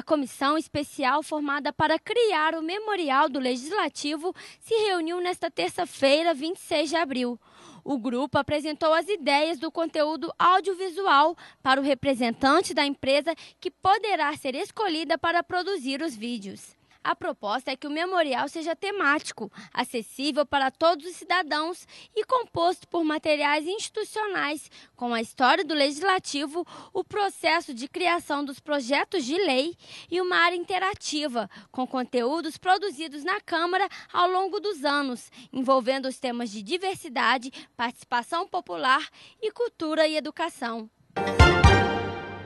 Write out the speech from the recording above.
A comissão especial formada para criar o Memorial do Legislativo se reuniu nesta terça-feira, 26 de abril. O grupo apresentou as ideias do conteúdo audiovisual para o representante da empresa que poderá ser escolhida para produzir os vídeos. A proposta é que o memorial seja temático, acessível para todos os cidadãos e composto por materiais institucionais, com a história do legislativo, o processo de criação dos projetos de lei e uma área interativa, com conteúdos produzidos na Câmara ao longo dos anos, envolvendo os temas de diversidade, participação popular e cultura e educação.